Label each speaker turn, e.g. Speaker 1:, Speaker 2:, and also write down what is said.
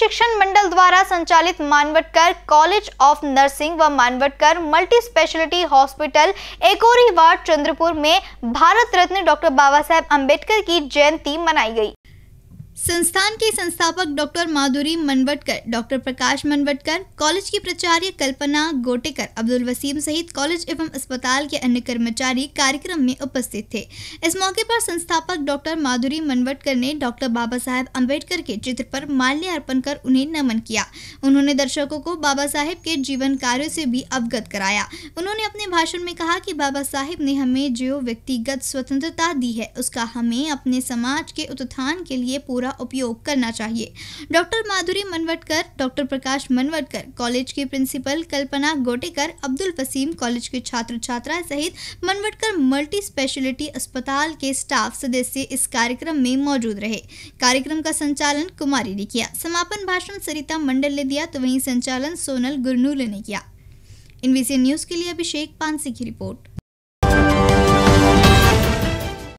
Speaker 1: शिक्षण मंडल द्वारा संचालित मानवटकर कॉलेज ऑफ नर्सिंग व Manwatkar multi speciality hospital Ekori ward Chandrapur में भारत रत्न डॉक्टर बाबा साहेब अम्बेडकर की जयंती मनाई गई संस्थान के संस्थापक doctor Madhuri Manwatkar doctor Prakash Manwatkar college की प्राचार्य कल्पना गोटेकर अब्दुल वसीम सहित कॉलेज एवं अस्पताल के अन्य कर्मचारी कार्यक्रम में उपस्थित थे इस मौके पर संस्थापक डॉक्टर माधुरी मनवटकर ने डॉक्टर बाबा साहेब अम्बेडकर के चित्र पर माल्यार्पण कर उन्हें नमन किया उन्होंने दर्शकों को बाबा साहेब के जीवन कार्यो से भी अवगत कराया उन्होंने अपने भाषण में कहा कि बाबा साहेब ने हमें जो व्यक्तिगत स्वतंत्रता दी है उसका हमें अपने समाज के उत्थान के लिए पूरा पूरा उपयोग करना चाहिए doctor Madhuri Manwatkar doctor Prakash Manwatkar college के प्रिंसिपल कल्पना गोटेकर अब्दुल वसीम कॉलेज के छात्र छात्रा सहित मनवटकर मल्टी स्पेशलिटी अस्पताल के स्टाफ सदस्य इस कार्यक्रम में मौजूद रहे कार्यक्रम का संचालन कुमारी ने किया समापन भाषण सरिता मंडल ने दिया तो वहीं संचालन सोनल गुरनूल ने किया इनबीसी न्यूज के लिए अभिषेक पानसी की रिपोर्ट